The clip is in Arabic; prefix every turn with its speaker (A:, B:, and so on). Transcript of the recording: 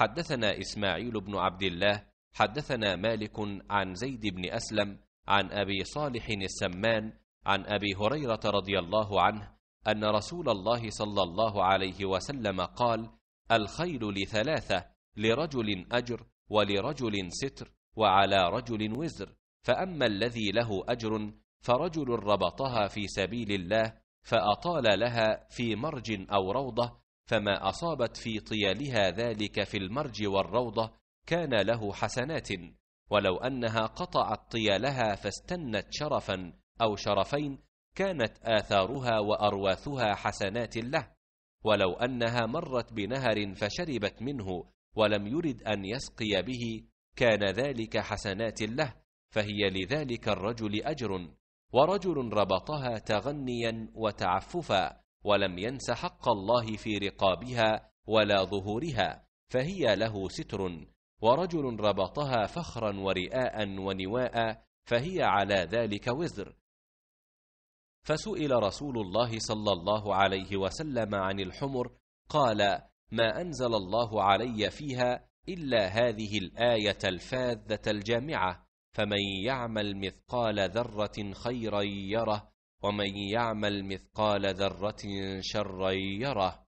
A: حدثنا إسماعيل
B: بن
C: عبد الله حدثنا مالك عن زيد بن أسلم عن أبي صالح السمان عن أبي هريرة رضي الله عنه أن رسول الله صلى الله عليه وسلم قال: الخيل لثلاثة لرجل أجر ولرجل ستر وعلى رجل وزر فأما الذي له أجر فرجل ربطها في سبيل الله فأطال لها في مرج أو روضة فما أصابت في طيالها ذلك في المرج والروضة كان له حسنات ولو أنها قطعت طيالها فاستنت شرفا أو شرفين كانت آثارها وأرواثها حسنات له ولو أنها مرت بنهر فشربت منه ولم يرد أن يسقي به كان ذلك حسنات له فهي لذلك الرجل أجر ورجل ربطها تغنيا وتعففا ولم ينس حق الله في رقابها ولا ظهورها فهي له ستر ورجل ربطها فخرا ورئاء ونواء فهي على ذلك وزر فسئل رسول الله صلى الله عليه وسلم عن الحمر قال ما انزل الله علي فيها الا هذه الايه الفاذه الجامعه فمن يعمل مثقال ذره خيرا يره ومن يعمل مثقال ذره شرا
B: يره